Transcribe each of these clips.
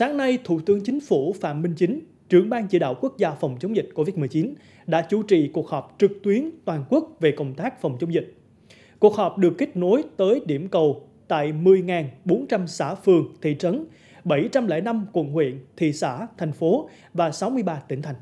Sáng nay, Thủ tướng Chính phủ Phạm Minh Chính, trưởng ban chỉ đạo quốc gia phòng chống dịch COVID-19, đã chủ trì cuộc họp trực tuyến toàn quốc về công tác phòng chống dịch. Cuộc họp được kết nối tới điểm cầu tại 10.400 xã phường, thị trấn, 705 quận huyện, thị xã, thành phố và 63 tỉnh thành.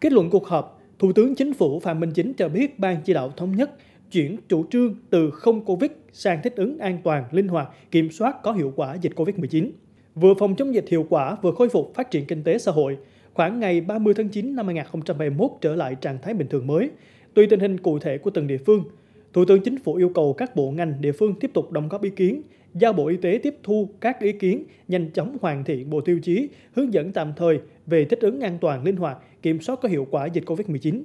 Kết luận cuộc họp, Thủ tướng Chính phủ Phạm Minh Chính cho biết Ban chỉ đạo thống nhất chuyển chủ trương từ không Covid sang thích ứng an toàn, linh hoạt, kiểm soát có hiệu quả dịch Covid-19 vừa phòng chống dịch hiệu quả vừa khôi phục phát triển kinh tế xã hội, khoảng ngày 30 tháng 9 năm 2021 trở lại trạng thái bình thường mới, tùy tình hình cụ thể của từng địa phương. Thủ tướng Chính phủ yêu cầu các bộ ngành địa phương tiếp tục đóng góp ý kiến, giao Bộ Y tế tiếp thu các ý kiến, nhanh chóng hoàn thiện bộ tiêu chí, hướng dẫn tạm thời về thích ứng an toàn linh hoạt, kiểm soát có hiệu quả dịch COVID-19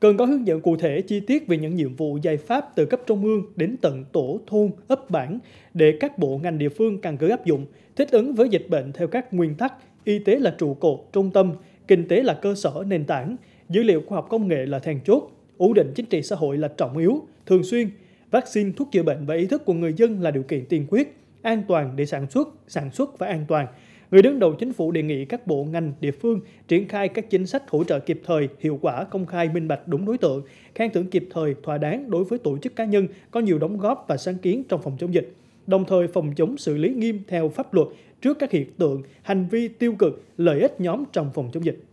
cần có hướng dẫn cụ thể chi tiết về những nhiệm vụ giải pháp từ cấp trung ương đến tận tổ thôn ấp bản để các bộ ngành địa phương càng cứ áp dụng thích ứng với dịch bệnh theo các nguyên tắc y tế là trụ cột trung tâm kinh tế là cơ sở nền tảng dữ liệu khoa học công nghệ là then chốt ổn định chính trị xã hội là trọng yếu thường xuyên vaccine thuốc chữa bệnh và ý thức của người dân là điều kiện tiên quyết an toàn để sản xuất sản xuất và an toàn Người đứng đầu chính phủ đề nghị các bộ ngành địa phương triển khai các chính sách hỗ trợ kịp thời, hiệu quả, công khai, minh bạch đúng đối tượng, khen thưởng kịp thời, thỏa đáng đối với tổ chức cá nhân có nhiều đóng góp và sáng kiến trong phòng chống dịch đồng thời phòng chống xử lý nghiêm theo pháp luật trước các hiện tượng hành vi tiêu cực lợi ích nhóm trong phòng chống dịch